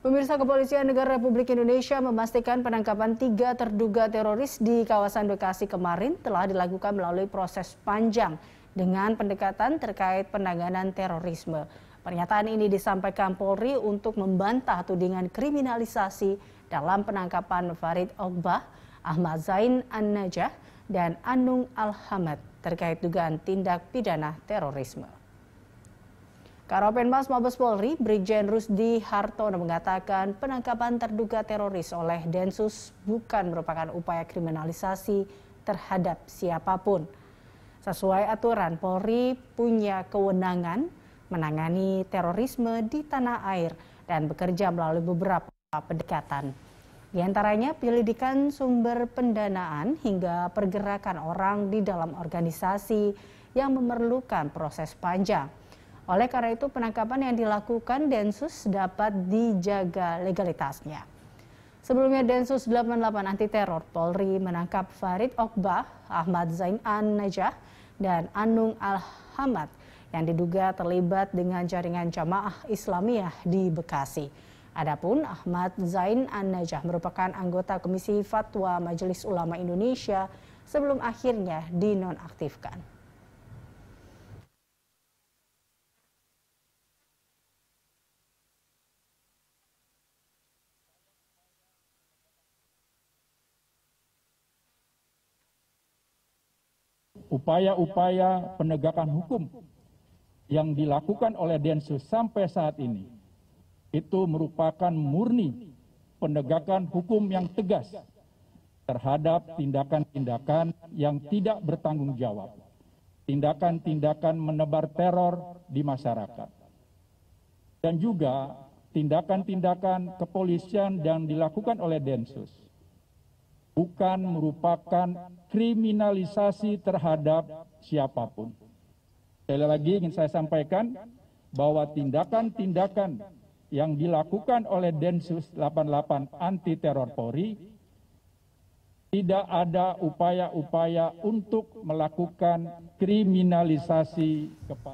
Pemirsa Kepolisian Negara Republik Indonesia memastikan penangkapan tiga terduga teroris di kawasan Bekasi kemarin telah dilakukan melalui proses panjang dengan pendekatan terkait penanganan terorisme. Pernyataan ini disampaikan Polri untuk membantah tudingan kriminalisasi dalam penangkapan Farid Ogbah, Ahmad Zain An-Najah, dan Anung al terkait dugaan tindak pidana terorisme. Karopenmas Mabes Polri, Brigjen Rusdi Hartono mengatakan penangkapan terduga teroris oleh Densus bukan merupakan upaya kriminalisasi terhadap siapapun. Sesuai aturan, Polri punya kewenangan menangani terorisme di tanah air dan bekerja melalui beberapa pendekatan. Di antaranya penyelidikan sumber pendanaan hingga pergerakan orang di dalam organisasi yang memerlukan proses panjang. Oleh karena itu penangkapan yang dilakukan Densus dapat dijaga legalitasnya. Sebelumnya Densus 88 anti teror Polri menangkap Farid Okbah, Ahmad Zain An Najah, dan Anung Al-Hamad yang diduga terlibat dengan jaringan jamaah Islamiyah di Bekasi. Adapun Ahmad Zain An Najah merupakan anggota Komisi Fatwa Majelis Ulama Indonesia sebelum akhirnya dinonaktifkan. upaya-upaya penegakan hukum yang dilakukan oleh Densus sampai saat ini itu merupakan murni penegakan hukum yang tegas terhadap tindakan-tindakan yang tidak bertanggung jawab, tindakan-tindakan menebar teror di masyarakat, dan juga tindakan-tindakan kepolisian yang dilakukan oleh Densus bukan merupakan kriminalisasi terhadap siapapun. Sekali lagi ingin saya sampaikan bahwa tindakan-tindakan yang dilakukan oleh Densus 88 anti teror Polri tidak ada upaya-upaya untuk melakukan kriminalisasi kepada